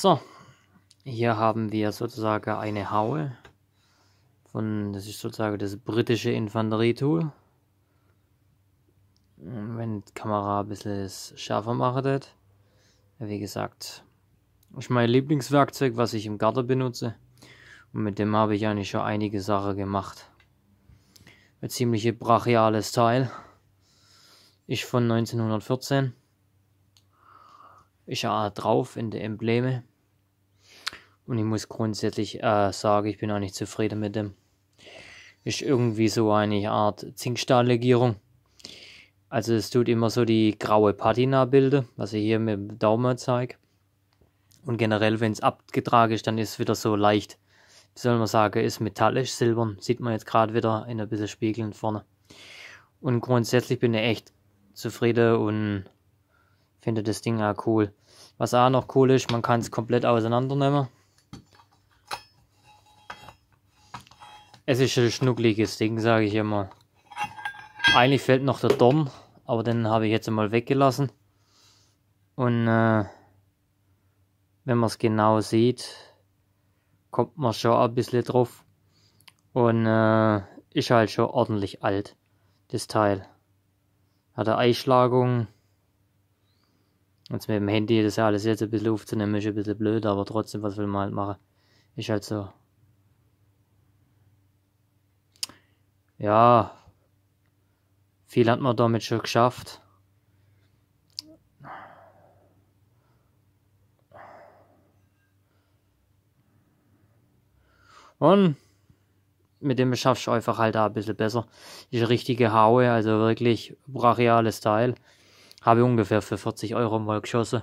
So, hier haben wir sozusagen eine Haue. Von, das ist sozusagen das britische Infanterietool. Wenn die Kamera ein bisschen schärfer macht, wie gesagt, ist mein Lieblingswerkzeug, was ich im Garten benutze. Und mit dem habe ich eigentlich schon einige Sachen gemacht. Ein ziemlich brachiales Teil. Ist von 1914 ist ja drauf in den Embleme. Und ich muss grundsätzlich äh, sagen, ich bin auch nicht zufrieden mit dem. Ist irgendwie so eine Art Zinkstahllegierung. Also es tut immer so die graue Patina bilden, was ich hier mit dem Daumen zeige. Und generell, wenn es abgetragen ist, dann ist es wieder so leicht, wie soll man sagen, ist metallisch silbern. Sieht man jetzt gerade wieder in ein bisschen spiegelnd vorne. Und grundsätzlich bin ich echt zufrieden und Finde das Ding auch cool. Was auch noch cool ist, man kann es komplett auseinandernehmen. Es ist ein schnuckliges Ding, sage ich immer. Eigentlich fällt noch der Dorn, aber den habe ich jetzt einmal weggelassen. Und äh, wenn man es genau sieht, kommt man schon ein bisschen drauf. Und äh, ist halt schon ordentlich alt, das Teil. Hat eine Eischlagung. Und mit dem Handy das ja alles jetzt ein bisschen aufzunehmen, ist ein bisschen blöd, aber trotzdem, was will man halt machen? Ist halt so. Ja, viel hat man damit schon geschafft. Und mit dem schaffst du einfach halt da ein bisschen besser. Die richtige Haue, also wirklich brachiales Teil. Habe ungefähr für 40 Euro mal geschossen.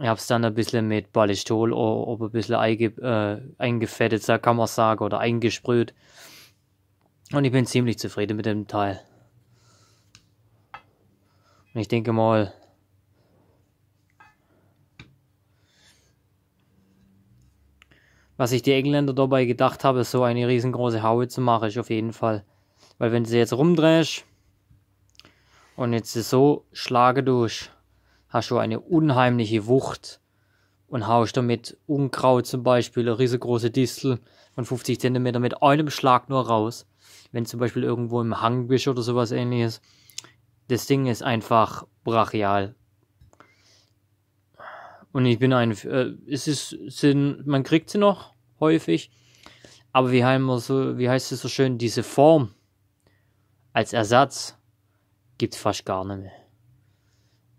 Ich habe es dann ein bisschen mit Ballistol oder ein bisschen einge, äh, eingefettet, kann man sagen, oder eingesprüht. Und ich bin ziemlich zufrieden mit dem Teil. Und ich denke mal, was ich die Engländer dabei gedacht habe, so eine riesengroße Haue zu machen, ist auf jeden Fall. Weil wenn du sie jetzt rumdrehst, und jetzt so schlage durch. Hast du eine unheimliche Wucht und haust damit Unkraut zum Beispiel, eine riesengroße Distel von 50 cm mit einem Schlag nur raus. Wenn zum Beispiel irgendwo im Hang bist oder sowas ähnliches. Das Ding ist einfach brachial. Und ich bin ein, äh, es ist, sind, man kriegt sie noch häufig, aber wie, heißt es so schön, diese Form als Ersatz gibt's fast gar nicht mehr.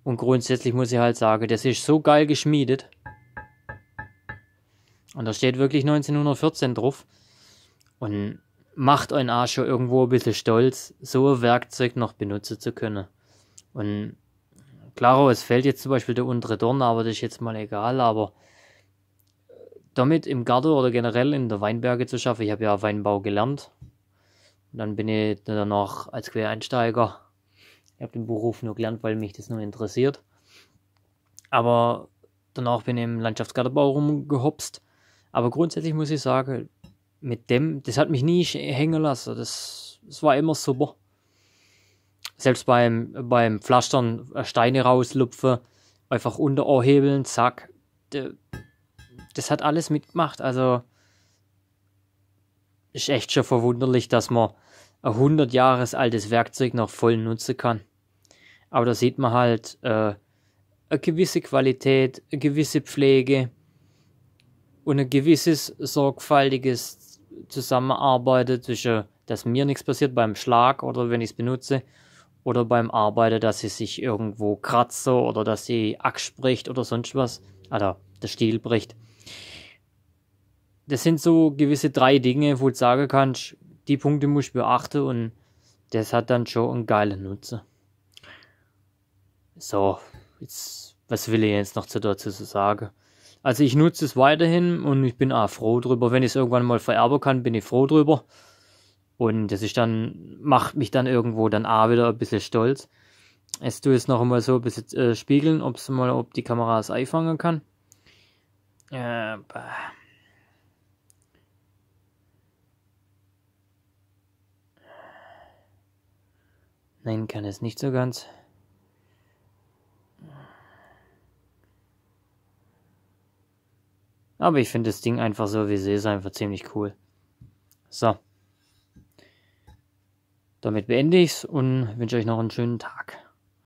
Und grundsätzlich muss ich halt sagen, das ist so geil geschmiedet. Und da steht wirklich 1914 drauf. Und macht euren Arsch schon irgendwo ein bisschen stolz, so ein Werkzeug noch benutzen zu können. Und klar, es fällt jetzt zum Beispiel der untere Dorn, aber das ist jetzt mal egal, aber damit im Garten oder generell in der Weinberge zu schaffen, ich habe ja Weinbau gelernt. Und dann bin ich danach als Quereinsteiger ich habe den Beruf nur gelernt, weil mich das nur interessiert. Aber danach bin ich im Landschaftsgartenbau rumgehopst. Aber grundsätzlich muss ich sagen, mit dem, das hat mich nie hängen lassen. Das, das war immer super. Selbst beim, beim Pflastern äh, Steine rauslupfen, einfach unter hebeln, zack. Das hat alles mitgemacht. Also ist echt schon verwunderlich, dass man ein 100 Jahre altes Werkzeug noch voll nutzen kann. Aber da sieht man halt äh, eine gewisse Qualität, eine gewisse Pflege und ein gewisses sorgfältiges Zusammenarbeiten zwischen, dass mir nichts passiert beim Schlag oder wenn ich es benutze oder beim Arbeiten, dass sie sich irgendwo kratze oder dass sie Axt bricht oder sonst was. Also der Stiel bricht. Das sind so gewisse drei Dinge, wo du sagen kannst, die Punkte muss ich beachten und das hat dann schon einen geilen Nutzen. So, jetzt, was will ich jetzt noch dazu so sagen? Also ich nutze es weiterhin und ich bin auch froh drüber. Wenn ich es irgendwann mal vererben kann, bin ich froh drüber. Und das ist dann, macht mich dann irgendwo dann auch wieder ein bisschen stolz. Es tue es noch einmal so ein bisschen äh, spiegeln, es mal, ob die Kamera es einfangen kann. Äh, bah. Nein, kann es nicht so ganz. Aber ich finde das Ding einfach so, wie sie ist, einfach ziemlich cool. So. Damit beende ich's und wünsche euch noch einen schönen Tag.